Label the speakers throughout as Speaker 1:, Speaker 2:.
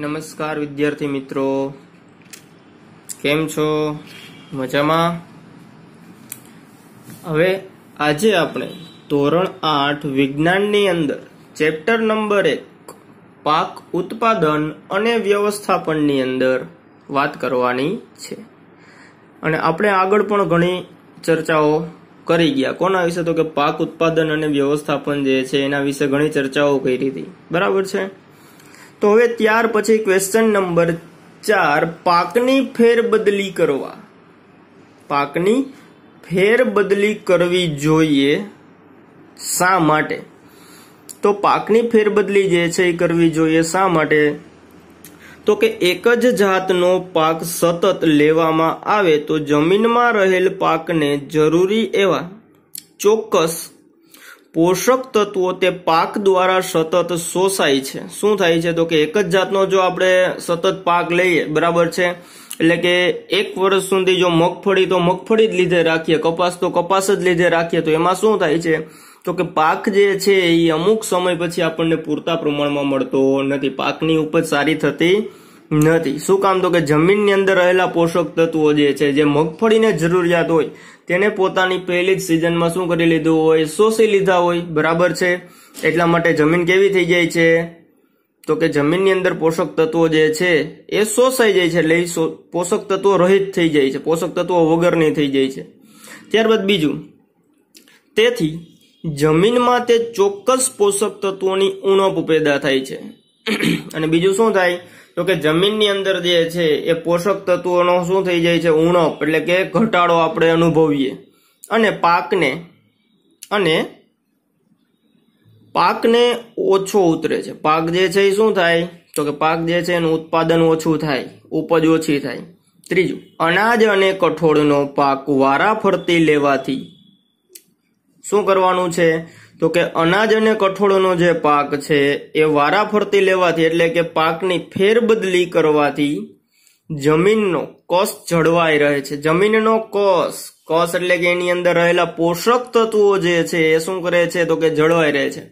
Speaker 1: નમસ્કાર વિદ્યાર્થી મિત્રો કેમ છો મજામાં હવે આજે આપણે ધોરણ આઠ વિજ્ઞાનની અંદર ચેપ્ટર નંબર એક પાક ઉત્પાદન અને વ્યવસ્થાપનની અંદર વાત કરવાની છે અને આપણે આગળ પણ ઘણી ચર્ચાઓ કરી ગયા કોના વિશે તો કે પાક ઉત્પાદન અને વ્યવસ્થાપન જે છે એના વિશે ઘણી ચર્ચાઓ કરી હતી બરાબર છે તો હવે ત્યાર પછી ક્વેશ્ચન નંબર ચાર પાકની ફેરબદલી કરવા પાકની ફેરબદલી કરવી જોઈએ શા માટે તો પાકની ફેરબદલી જે છે એ કરવી જોઈએ શા માટે તો કે એક જ જાતનો પાક સતત લેવામાં આવે તો જમીનમાં રહેલ પાકને જરૂરી એવા ચોક્કસ પોષક તત્વો તે પાક દ્વારા સતત શોષાય છે શું થાય છે તો કે એક જ જાતનો જો આપણે સતત પાક લઈએ બરાબર છે એટલે કે એક વર્ષ સુધી જો મગફળી તો મગફળી જ લીધે રાખીએ કપાસ તો કપાસ જ લીધે રાખીએ તો એમાં શું થાય છે તો કે પાક જે છે એ અમુક સમય પછી આપણને પૂરતા પ્રમાણમાં મળતો નથી પાકની ઉપજ સારી થતી નથી શું કામ તો કે જમીનની અંદર રહેલા પોષક તત્વો જે છે જે મગફળીને જરૂરિયાત હોય તેને પોતાની પહેલી જ સિઝનમાં શું કરી લીધું હોય શોષી લીધા હોય બરાબર છે એટલા માટે જમીન કેવી થઈ જાય છે તો કે જમીનની અંદર પોષક તત્વો જે છે એ શોષાઈ જાય છે એટલે પોષક તત્વો રહિત થઈ જાય છે પોષક તત્વો વગરની થઈ જાય છે ત્યારબાદ બીજું તેથી જમીનમાં તે ચોક્કસ પોષક તત્વોની ઉણપ પેદા થાય છે અને બીજું શું થાય તો કે જમીનની અંદર જે છે એ પોષક તત્વોનો શું થઈ જાય છે ઉણપ એટલે કે ઘટાડો આપણે અનુભવીએ અને પાકને અને પાકને ઓછો ઉતરે છે પાક જે છે એ શું થાય તો કે પાક જે છે એનું ઉત્પાદન ઓછું થાય ઉપજ ઓછી થાય ત્રીજું અનાજ અને કઠોળનો પાક વારા ફરતી લેવાથી શું કરવાનું છે તો કે અનાજ અને કઠોળનો જે પાક છે એ વારા ફરતી લેવાથી એટલે કે પાકની ફેરબદલી કરવાથી જમીનનો કસ જળવાઈ રહે છે જમીનનો કસ કસ એટલે કે એની અંદર રહેલા પોષક તત્વો જે છે એ શું કરે છે તો કે જળવાઈ રહે છે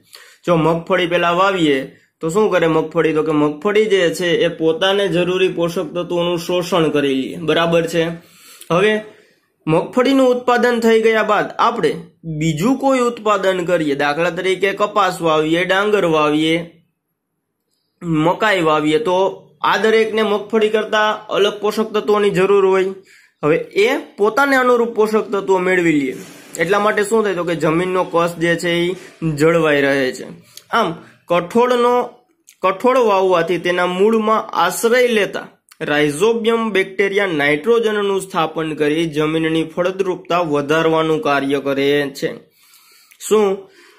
Speaker 1: જો મગફળી પેલા વાવીએ તો શું કરે મગફળી તો કે મગફળી જે છે એ પોતાને જરૂરી પોષક તત્વોનું શોષણ કરી લઈએ બરાબર છે હવે મગફળીનું ઉત્પાદન થઈ ગયા બાદ આપણે બીજું કોઈ ઉત્પાદન કરીએ દાખલા તરીકે કપાસ વાવીએ ડાંગર વાવીએ મકાઈ વાવીએ તો આ દરેકને મગફળી કરતાં અલગ પોષક તત્વોની જરૂર હોય હવે એ પોતાને અનુરૂપ પોષક તત્વો મેળવી લઈએ એટલા માટે શું થાય તો કે જમીનનો કસ જે છે એ જળવાઈ રહે છે આમ કઠોળનો કઠોળ વાવવાથી તેના મૂળમાં આશ્રય લેતા રાઇઝોબિયમ બેક્ટેરિયા નાઇટ્રોજનનું સ્થાપન કરી જમીનની ફળદ્રુપતા વધારવાનું કાર્ય કરે છે શું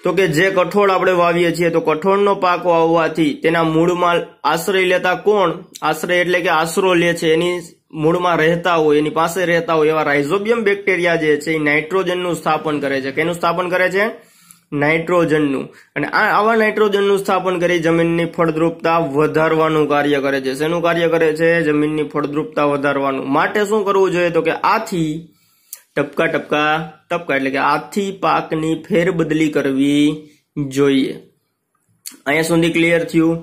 Speaker 1: તો કે જે કઠોળ આપણે વાવીએ છીએ તો કઠોળનો પાક વાવવાથી તેના મૂળમાં આશ્રય લેતા કોણ આશ્રય એટલે કે આશરો લે છે એની મૂળમાં રહેતા હોય એની પાસે રહેતા હોય એવા રાઇઝોબિયમ બેક્ટેરિયા જે છે એ નાઇટ્રોજનનું સ્થાપન કરે છે કેનું સ્થાપન કરે છે નાઇટ્રોજનનું અને આ આવા નાઇટ્રોજનનું સ્થાપન કરી જમીનની ફળદ્રુપતા વધારવાનું કાર્ય કરે છે શેનું કાર્ય કરે છે જમીનની ફળદ્રુપતા વધારવાનું માટે શું કરવું જોઈએ તો કે આથી ટપકા ટપકા ટપકા એટલે કે આથી પાકની ફેરબદલી કરવી જોઈએ અહીંયા સુધી ક્લિયર થયું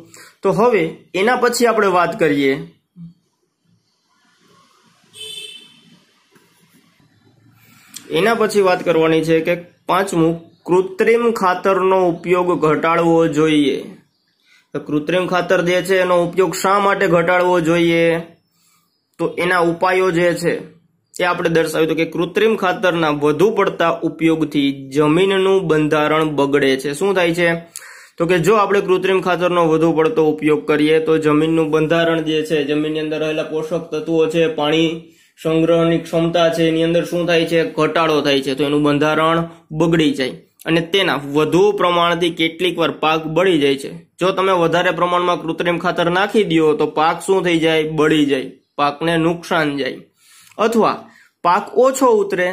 Speaker 1: તો હવે એના પછી આપણે વાત કરીએ એના પછી વાત કરવાની છે કે પાંચમું કૃત્રિમ ખાતરનો ઉપયોગ ઘટાડવો જોઈએ કૃત્રિમ ખાતર જે છે એનો ઉપયોગ શા માટે ઘટાડવો જોઈએ તો એના ઉપાયો જે છે એ આપણે દર્શાવ્યું હતું કે કૃત્રિમ ખાતરના વધુ પડતા ઉપયોગથી જમીનનું બંધારણ બગડે છે શું થાય છે તો કે જો આપણે કૃત્રિમ ખાતરનો વધુ પડતો ઉપયોગ કરીએ તો જમીનનું બંધારણ જે છે જમીનની અંદર રહેલા પોષક તત્વો છે પાણી સંગ્રહની ક્ષમતા છે એની અંદર શું થાય છે ઘટાડો થાય છે તો એનું બંધારણ બગડી જાય અને તેના વધુ પ્રમાણથી કેટલીક વાર પાક બળી જાય છે જો તમે વધારે પ્રમાણમાં કૃત્રિમ ખાતર નાખી દો તો પાક શું થઈ જાય બળી જાય પાકને નુકસાન જાય અથવા પાક ઓછો ઉતરે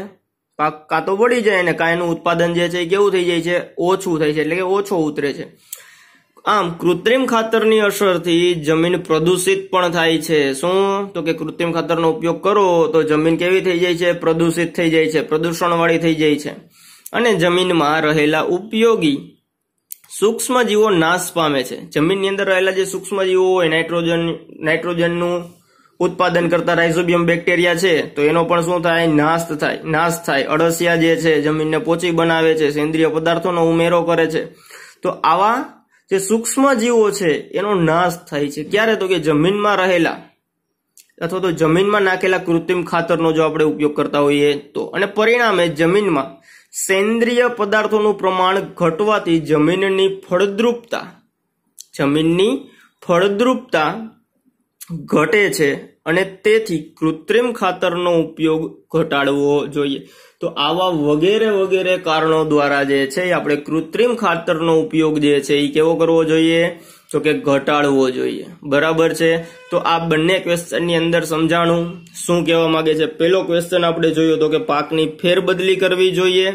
Speaker 1: પાક કાં તો બળી જાય અને કાંઈનું ઉત્પાદન જે છે કેવું થઈ જાય છે ઓછું થાય છે એટલે કે ઓછો ઉતરે છે આમ કૃત્રિમ ખાતરની અસરથી જમીન પ્રદૂષિત પણ થાય છે શું તો કે કૃત્રિમ ખાતરનો ઉપયોગ કરો તો જમીન કેવી થઈ જાય છે પ્રદૂષિત થઈ જાય છે પ્રદૂષણવાળી થઈ જાય છે અને જમીનમાં રહેલા ઉપયોગી સૂક્ષ્મજીવો નાશ પામે છે જમીનની અંદર રહેલા જે સૂક્ષ્મજીવો હોય નાઇટ્રોજન નાઇટ્રોજનનું ઉત્પાદન કરતા રાઇઝોબિયમ બેક્ટેરિયા છે તો એનો પણ શું થાય નાશ થાય નાશ થાય અળસિયા જે છે જમીનને પોચી બનાવે છે સેન્દ્રિય પદાર્થોનો ઉમેરો કરે છે તો આવા જે સૂક્ષ્મજીવો છે એનો નાશ થાય છે ક્યારે તો કે જમીનમાં રહેલા અથવા તો જમીનમાં નાખેલા કૃત્રિમ ખાતરનો જો આપણે ઉપયોગ કરતા હોઈએ તો અને પરિણામે જમીનમાં સેન્દ્રિય પદાર્થોનું પ્રમાણ ઘટવાથી જમીનની ફળદ્રુપતા જમીનની ફળદ્રુપતા ઘટે છે અને તેથી કૃત્રિમ ખાતરનો ઉપયોગ ઘટાડવો જોઈએ તો આવા વગેરે વગેરે કારણો દ્વારા જે છે આપણે કૃત્રિમ ખાતરનો ઉપયોગ જે છે એ કેવો કરવો જોઈએ તો કે ઘટાડવો જોઈએ બરાબર છે તો આ બંને ક્વેશ્ચનની અંદર સમજાણું શું કહેવા માંગે છે પહેલો ક્વેશ્ચન આપણે જોયો તો કે પાકની ફેરબદલી કરવી જોઈએ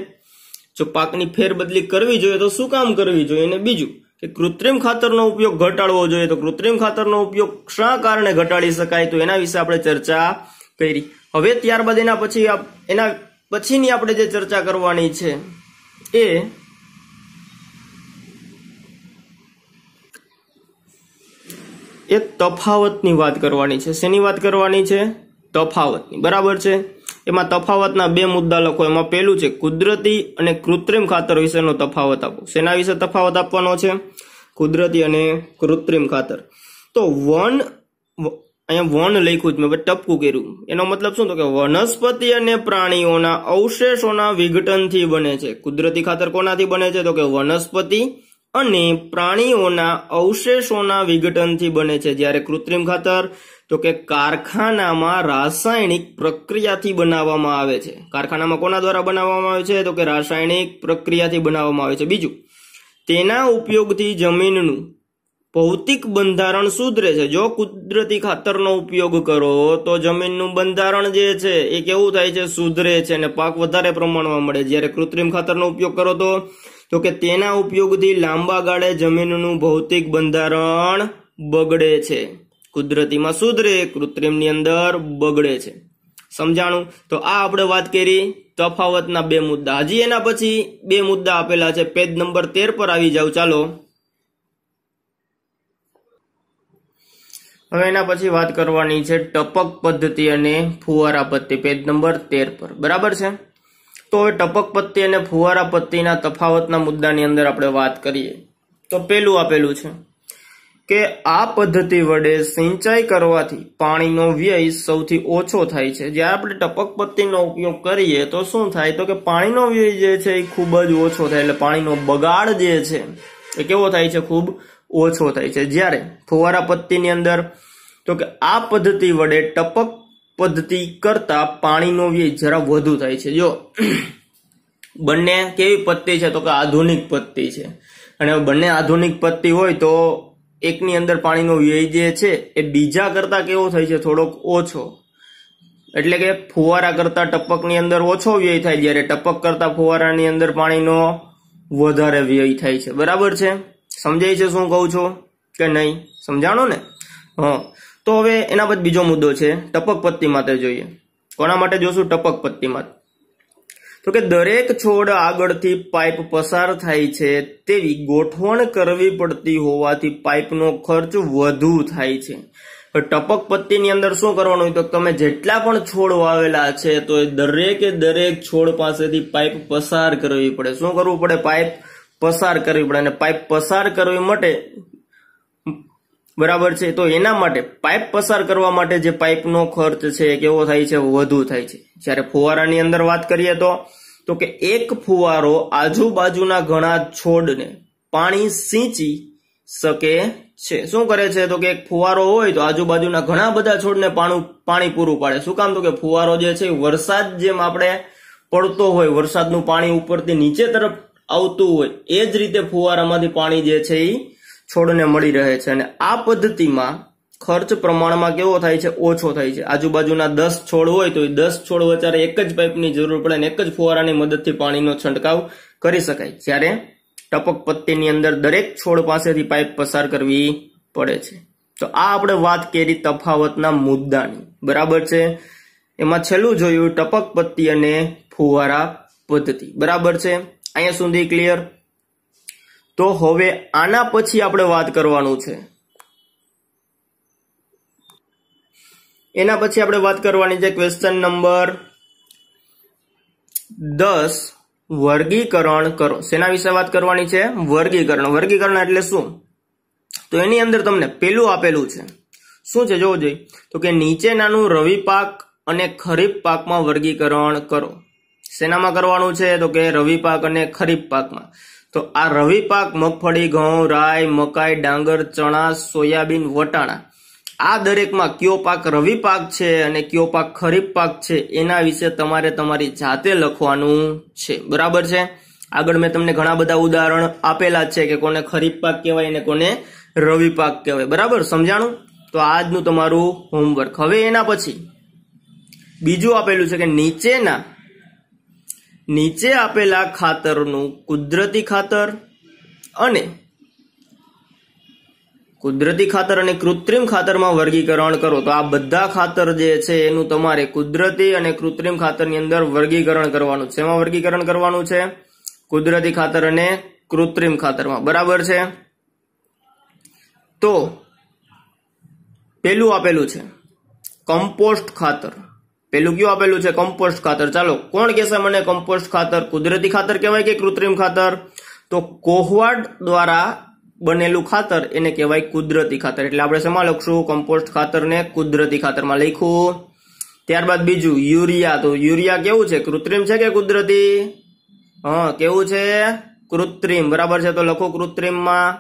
Speaker 1: જો પાકની ફેરબદલી કરવી જોઈએ તો શું કામ કરવી જોઈએ અને બીજું કે કૃત્રિમ ખાતરનો ઉપયોગ ઘટાડવો જોઈએ તો કૃત્રિમ ખાતરનો ઉપયોગ શા કારણે ઘટાડી શકાય તો એના વિશે આપણે ચર્ચા કરી હવે ત્યારબાદ એના પછી એના પછીની આપણે જે ચર્ચા કરવાની છે એ એ તફાવતની વાત કરવાની છે શેની વાત કરવાની છે તફાવતની બરાબર છે એમાં તફાવતના બે મુદ્દા લખો એમાં પહેલું છે કુદરતી અને કૃત્રિમ ખાતર વિશેનો તફાવત આપો શેના વિશે તફાવત આપવાનો છે કુદરતી અને કૃત્રિમ ખાતર તો વન અહીંયા વન લખ્યું જ મેં ટપકું કર્યું એનો મતલબ શું તો કે વનસ્પતિ અને પ્રાણીઓના અવશેષોના વિઘટનથી બને છે કુદરતી ખાતર કોનાથી બને છે તો કે વનસ્પતિ અને પ્રાણીઓના અવશેષોના વિઘટનથી બને છે જ્યારે કૃત્રિમ ખાતર તો કે કારખાનામાં રાસાયણિક પ્રક્રિયાથી બનાવવામાં આવે છે કારખાનામાં કોના દ્વારા બનાવવામાં આવે છે તો કે રાસાયણિક પ્રક્રિયાથી બનાવવામાં આવે છે બીજું તેના ઉપયોગથી જમીનનું ભૌતિક બંધારણ સુધરે છે જો કુદરતી ખાતરનો ઉપયોગ કરો તો જમીનનું બંધારણ જે છે એ કેવું થાય છે સુધરે છે અને પાક વધારે પ્રમાણમાં મળે જ્યારે કૃત્રિમ ખાતરનો ઉપયોગ કરો તો તો કે તેના ઉપયોગથી લાંબા ગાળે જમીનનું ભૌતિક બંધારણ બગડે છે કુદરતીમાં સુધરે કૃત્રિમની અંદર બગડે છે સમજાણું તો આ આપણે વાત કરી તફાવતના બે મુદ્દા હજી એના પછી બે મુદ્દા આપેલા છે પેજ નંબર તેર પર આવી જાવ ચાલો હવે એના પછી વાત કરવાની છે ટપક પદ્ધતિ અને ફુવારા પદ્ધતિ પેજ નંબર તેર પર બરાબર છે તો હવે ટપક પત્તી અને ફુવારા પત્તીના તફાવતના મુદ્દાની અંદર આપણે વાત કરીએ તો પેલું આપેલું છે કે આ પદ્ધતિ વડે સિંચાઈ કરવાથી પાણીનો વ્યય સૌથી ઓછો થાય છે જ્યારે આપણે ટપક પત્તીનો ઉપયોગ કરીએ તો શું થાય તો કે પાણીનો વ્યય જે છે એ ખૂબ જ ઓછો થાય એટલે પાણીનો બગાડ જે છે એ કેવો થાય છે ખૂબ ઓછો થાય છે જ્યારે ફુવારા પત્તીની અંદર તો કે આ પદ્ધતિ વડે ટપક પદ્ધતિ કરતા પાણીનો વ્યય જરા વધુ થાય છે જો બંને કેવી પદ્ધતિ છે તો કે આધુનિક પદ્ધતિ છે અને બંને આધુનિક પદ્ધતિ હોય તો એકની અંદર પાણીનો વ્યય જે છે એ બીજા કરતા કેવો થાય છે થોડોક ઓછો એટલે કે ફુવારા કરતા ટપકની અંદર ઓછો વ્યય થાય જ્યારે ટપક કરતા ફુવારાની અંદર પાણીનો વધારે વ્યય થાય છે બરાબર છે સમજાય છે શું કહું છો કે નહીં સમજાણો ને હા તો હવે એના બાદ બીજો મુદ્દો છે ટપક પત્તી માટે જોઈએ કોના માટે જોશું ટપક પત્તી માટે તો કે દરેક છોડ આગળથી પાઇપ પસાર થાય છે તેવી ગોઠવણ કરવી પડતી હોવાથી પાઇપનો ખર્ચ વધુ થાય છે ટપક પત્તીની અંદર શું કરવાનું હોય તો તમે જેટલા પણ છોડ વાવેલા છે તો એ દરેકે દરેક છોડ પાસેથી પાઇપ પસાર કરવી પડે શું કરવું પડે પાઇપ પસાર કરવી પડે અને પાઇપ પસાર કરવી માટે બરાબર છે તો એના માટે પાઇપ પસાર કરવા માટે જે પાઇપનો ખર્ચ છે કેવો થાય છે વધુ થાય છે જ્યારે ફુવારાની અંદર વાત કરીએ તો તો કે એક ફુવારો આજુબાજુના ઘણા છોડને પાણી સિંચી શકે છે શું કરે છે તો કે એક ફુવારો હોય તો આજુબાજુના ઘણા બધા છોડને પાણું પાણી પૂરું પાડે શું કામ તો કે ફુવારો જે છે વરસાદ જેમ આપણે પડતો હોય વરસાદનું પાણી ઉપરથી નીચે તરફ આવતું હોય એ જ રીતે ફુવારામાંથી પાણી જે છે એ છોડને મળી રહે છે અને આ પદ્ધતિમાં ખર્ચ પ્રમાણમાં કેવો થાય છે ઓછો થાય છે આજુબાજુના દસ છોડ હોય તો એ દસ છોડ વચારે એક જ પાઇપની જરૂર પડે અને એક જ ફુવારાની મદદથી પાણીનો છંટકાવ કરી શકાય જ્યારે ટપક પત્તીની અંદર દરેક છોડ પાસેથી પાઇપ પસાર કરવી પડે છે તો આ આપણે વાત કરી તફાવતના મુદ્દાની બરાબર છે એમાં છેલ્લું જોયું ટપક પત્તી અને ફુવારા પદ્ધતિ બરાબર છે અહીંયા સુધી ક્લિયર તો હવે આના પછી આપણે વાત કરવાનું છે એના પછી આપણે વાત કરવાની છે ક્વેશ્ચન નંબર દસ વર્ગીકરણ કરો શેના વિશે વાત કરવાની છે વર્ગીકરણ વર્ગીકરણ એટલે શું તો એની અંદર તમને પેલું આપેલું છે શું છે જોવું જોઈએ તો કે નીચેનાનું રવિ પાક અને ખરીફ પાકમાં વર્ગીકરણ કરો શેનામાં કરવાનું છે તો કે રવિ પાક અને ખરીફ પાકમાં તો આ રવિ પાક મગફળી ઘઉં રાય મકાઈ ડાંગર ચણા સોયાબીન વટાણા આ દરેકમાં કયો પાક રવિ પાક છે અને કયો પાક ખરીફ પાક છે એના વિશે તમારે તમારી જાતે લખવાનું છે બરાબર છે આગળ મેં તમને ઘણા બધા ઉદાહરણ આપેલા છે કે કોને ખરીફ પાક કહેવાય ને કોને રવિ પાક કહેવાય બરાબર સમજાણું તો આજનું તમારું હોમવર્ક હવે એના પછી બીજું આપેલું છે કે નીચેના નીચે આપેલા ખાતરનું કુદરતી ખાતર અને કુદરતી ખાતર અને કૃત્રિમ ખાતરમાં વર્ગીકરણ કરો તો આ બધા ખાતર જે છે એનું તમારે કુદરતી અને કૃત્રિમ ખાતરની અંદર વર્ગીકરણ કરવાનું છે એમાં વર્ગીકરણ કરવાનું છે કુદરતી ખાતર અને કૃત્રિમ ખાતરમાં બરાબર છે તો પેલું આપેલું છે કમ્પોસ્ટ ખાતર પેલું કયું આપેલું છે કમ્પોસ્ટ ખાતર ચાલો કોણ કહેશે મને કમ્પોસ્ટ ખાતર કુદરતી ખાતર કહેવાય કે કૃત્રિમ ખાતર તો કોહવાડ દ્વારા બનેલું ખાતર એને કહેવાય કુદરતી ખાતર એટલે આપણે શેમાં લખશું કમ્પોસ્ટ ખાતરને કુદરતી ખાતરમાં લખ્યું ત્યારબાદ બીજું યુરિયા તો યુરિયા કેવું છે કૃત્રિમ છે કે કુદરતી હા કેવું છે કૃત્રિમ બરાબર છે તો લખો કૃત્રિમમાં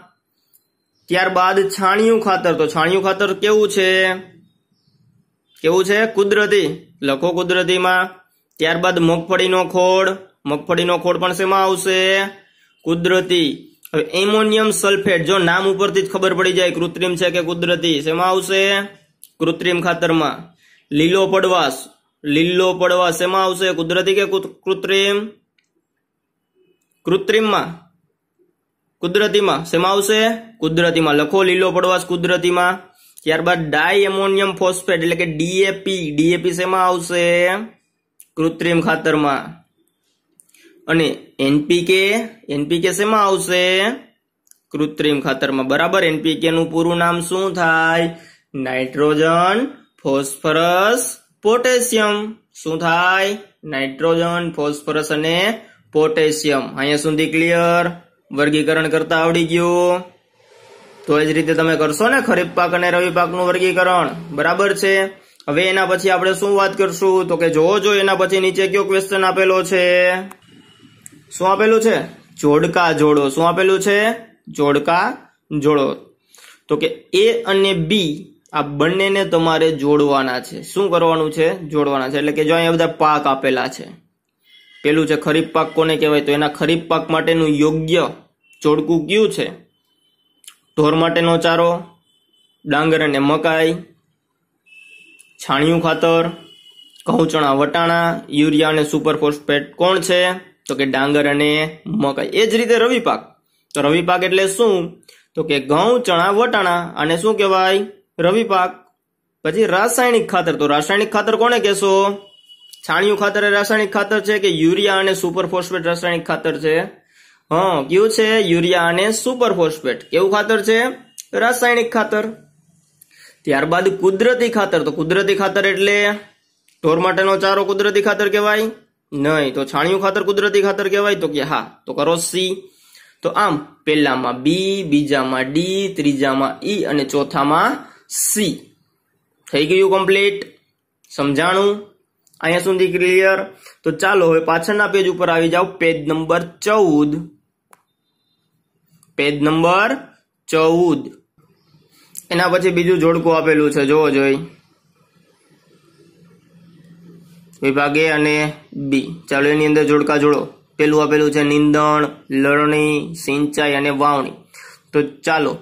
Speaker 1: ત્યારબાદ છાણિયું ખાતર તો છાણિયું ખાતર કેવું છે કેવું છે કુદરતી લખો કુદરતીમાં ત્યારબાદ મગફળીનો ખોળ મગફળીનો ખોળ પણ શેમાં આવશે કુદરતી હવે એમોનિયમ સલ્ફેટ જો નામ ઉપરથી જ ખબર પડી જાય કૃત્રિમ છે કે કુદરતી શેમાં આવશે કૃત્રિમ ખાતરમાં લીલો પડવાશ લીલો પડવાશ શેમાં આવશે કુદરતી કે કૃત્રિમ કૃત્રિમમાં કુદરતીમાં શેમાં આવશે કુદરતીમાં લખો લીલો પડવાશ કુદરતીમાં ત્યારબાદ ડાય એમોનિયમ ફોસ્ફેટ એટલે કે ડીએપી ડીએપી શેમાં આવશે કૃત્રિમ ખાતરમાં અને એનપીકે એનપીકે શેમાં આવશે કૃત્રિમ ખાતરમાં બરાબર એનપીકે નું પૂરું નામ શું થાય નાઇટ્રોજન ફોસ્ફરસ પોટેશિયમ શું થાય નાઇટ્રોજન ફોસ્ફરસ અને પોટેશિયમ અહીંયા સુધી ક્લિયર વર્ગીકરણ કરતા આવડી ગયું તો એ જ રીતે તમે કરશો ને ખરીફ પાક અને રવિ પાકનું વર્ગીકરણ બરાબર છે હવે એના પછી આપણે શું વાત કરશું તો કે જોવો જો એના પછી નીચે કયો ક્વેશ્ચન આપેલો છે શું આપેલું છે જોડકા જોડો શું આપેલું છે જોડકા જોડો તો કે એ અને બી આ બંનેને તમારે જોડવાના છે શું કરવાનું છે જોડવાના છે એટલે કે જો અહીંયા બધા પાક આપેલા છે પેલું છે ખરીફ પાક કોને કહેવાય તો એના ખરીફ પાક માટેનું યોગ્ય જોડકું કયું છે ઢોર માટેનો ચારો ડાંગર અને મકાઈ છાણિયું ખાતર ઘઉં ચણા વટાણા યુરિયા અને સુપર ફોસ્ફેટ કોણ છે તો કે ડાંગર અને મકાઈ એ જ રીતે રવિ પાક તો રવિ પાક એટલે શું તો કે ઘઉં ચણા વટાણા અને શું કહેવાય રવિ પાક પછી રાસાયણિક ખાતર તો રાસાયણિક ખાતર કોને કહેશો છાણિયું ખાતર રાસાયણિક ખાતર છે કે યુરિયા અને સુપર ફોસ્ફેટ રાસાયણિક ખાતર છે હા કયું છે યુરિયા અને સુપર ફોસ્ફેટ કેવું ખાતર છે રાસાયણિક ખાતર ત્યારબાદ કુદરતી ખાતર તો કુદરતી ખાતર એટલે ઢોર માટેનો ચારો કુદરતી ખાતર કહેવાય નહીં તો છાણિયું ખાતર કુદરતી ખાતર કહેવાય તો કે હા તો કરો સી તો આમ પહેલામાં બી બીજામાં ડી ત્રીજામાં ઈ અને ચોથામાં સી થઈ ગયું કમ્પ્લીટ સમજાણું અહીંયા સુધી ક્લિયર તો ચાલો હવે પાછળના પેજ ઉપર આવી જાઓ પેજ નંબર ચૌદ પેજ નંબર ચૌદ એના પછી બીજું જોડકું આપેલું છે જોવો જોઈ વિભાગ એ અને બી ચાલો એની અંદર જોડકા જોડો પેલું આપેલું છે નિંદણ લણણી સિંચાઈ અને વાવણી તો ચાલો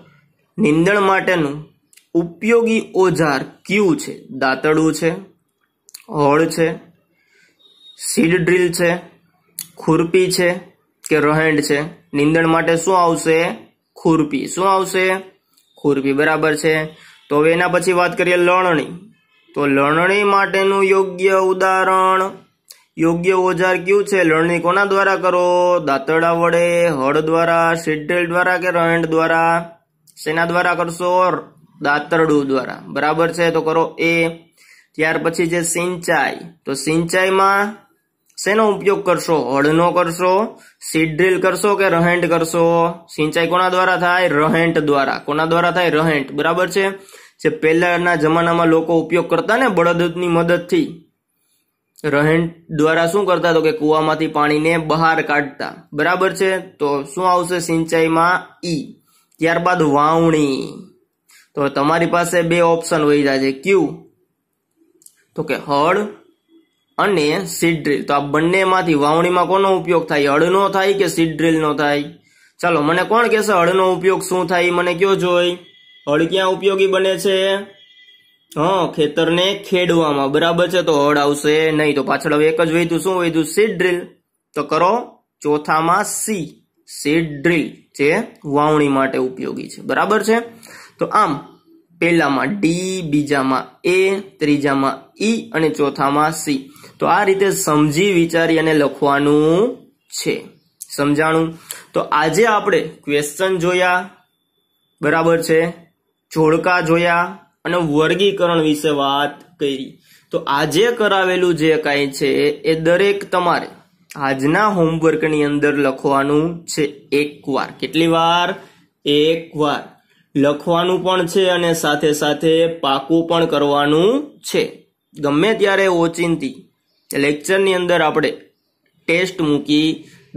Speaker 1: નિંદણ માટેનું ઉપયોગી ઓજાર કયું છે દાંતડું છે હળ છે સીડ ડ્રીલ છે ખુરપી છે કે રહેણ છે નિંદણ માટે શું આવશે ખુરપી શું આવશે ખુરપી બરાબર છે તો હવે એના પછી વાત કરીએ લણણી તો લણણી માટેનું યોગ્ય ઉદાહરણ યોગ્ય ઓજાર કયું છે લણણી કોના દ્વારા કરો દાંતડા વડે હળ દ્વારા શેડેલ દ્વારા કે રહેણ દ્વારા શેના દ્વારા કરશો દાંતરડું દ્વારા બરાબર છે તો કરો એ ત્યાર પછી છે સિંચાઈ તો સિંચાઈમાં શેનો ઉપયોગ કરશો હળનો કરશો સીડ ડ્રીલ કરશો કે રહેંટ કરશો સિંચાઈ કોના દ્વારા થાય રહેંટ દ્વારા કોના દ્વારા થાય રહેંટ બરાબર છે જે પહેલાના જમાનામાં લોકો ઉપયોગ કરતા ને બળદની મદદથી રહેંટ દ્વારા શું કરતા તો કે કૂવામાંથી પાણીને બહાર કાઢતા બરાબર છે તો શું આવશે સિંચાઈમાં ઈ ત્યારબાદ વાવણી તો તમારી પાસે બે ઓપ્શન વહી જાય છે ક્યુ તો કે હળ અને સીડ ડ્રીલ તો આ બંનેમાંથી વાવણીમાં કોનો ઉપયોગ થાય હળનો થાય કે સીડ નો થાય ચાલો મને કોણ કહેશે હળનો ઉપયોગ શું થાય મને કયો જોઈ હળ ક્યાં ઉપયોગી બને છે હા ખેતરને ખેડવામાં બરાબર છે તો હળ આવશે નહીં તો પાછળ એક જ વહીતું શું વહીતું સીડ ડ્રીલ તો કરો ચોથામાં સી સીડ ડ્રીલ જે વાવણી માટે ઉપયોગી છે બરાબર છે તો આમ પહેલામાં ડી બીજામાં એ ત્રીજામાં ઈ e અને ચોથામાં સી તો આ રીતે સમજી વિચારી અને લખવાનું છે સમજાણું તો આજે આપણે ક્વેશ્ચન જોયા બરાબર છે જોડકા જોયા અને વર્ગીકરણ વિશે વાત કરી તો આજે કરાવેલું જે કાંઈ છે એ દરેક તમારે આજના હોમવર્કની અંદર લખવાનું છે એકવાર કેટલી વાર એકવાર લખવાનું પણ છે અને સાથે સાથે પાકું પણ કરવાનું છે ગમે ત્યારે ઓચિંતી લેક્ચરની અંદર આપણે ટેસ્ટ મૂકી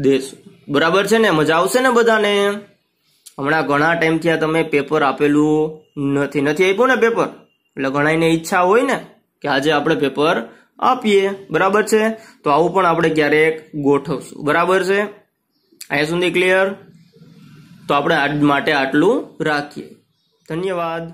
Speaker 1: દેશું બરાબર છે ને મજા આવશે ને બધાને હમણાં ઘણા ટાઈમથી આ તમે પેપર આપેલું નથી નથી આપ્યું ને પેપર એટલે ઘણાઈને ઈચ્છા હોય ને કે આજે આપણે પેપર આપીએ બરાબર છે તો આવું પણ આપણે ક્યારેક ગોઠવશું બરાબર છે અહીંયા સુધી ક્લિયર તો આપણે માટે આટલું રાખીએ ધન્યવાદ